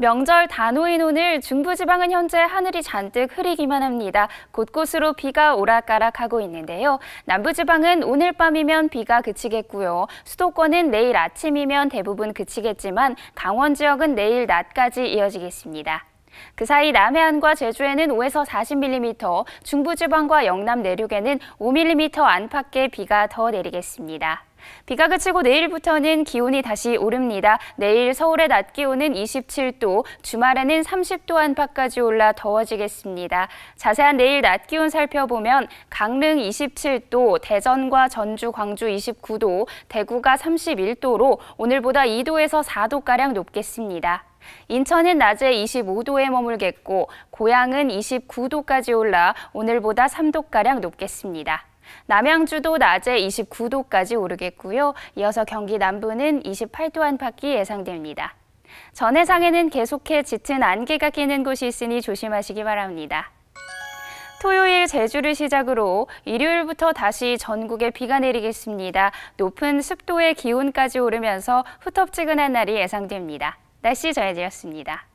명절 단오인 오늘 중부지방은 현재 하늘이 잔뜩 흐리기만 합니다. 곳곳으로 비가 오락가락하고 있는데요. 남부지방은 오늘 밤이면 비가 그치겠고요. 수도권은 내일 아침이면 대부분 그치겠지만 강원 지역은 내일 낮까지 이어지겠습니다. 그 사이 남해안과 제주에는 5에서 40mm, 중부지방과 영남 내륙에는 5mm 안팎의 비가 더 내리겠습니다. 비가 그치고 내일부터는 기온이 다시 오릅니다. 내일 서울의 낮 기온은 27도, 주말에는 30도 안팎까지 올라 더워지겠습니다. 자세한 내일 낮 기온 살펴보면 강릉 27도, 대전과 전주, 광주 29도, 대구가 31도로 오늘보다 2도에서 4도가량 높겠습니다. 인천은 낮에 25도에 머물겠고 고향은 29도까지 올라 오늘보다 3도가량 높겠습니다. 남양주도 낮에 29도까지 오르겠고요. 이어서 경기 남부는 28도 안팎이 예상됩니다. 전해상에는 계속해 짙은 안개가 끼는 곳이 있으니 조심하시기 바랍니다. 토요일 제주를 시작으로 일요일부터 다시 전국에 비가 내리겠습니다. 높은 습도의 기온까지 오르면서 후텁지근한 날이 예상됩니다. 날씨 전해드렸습니다.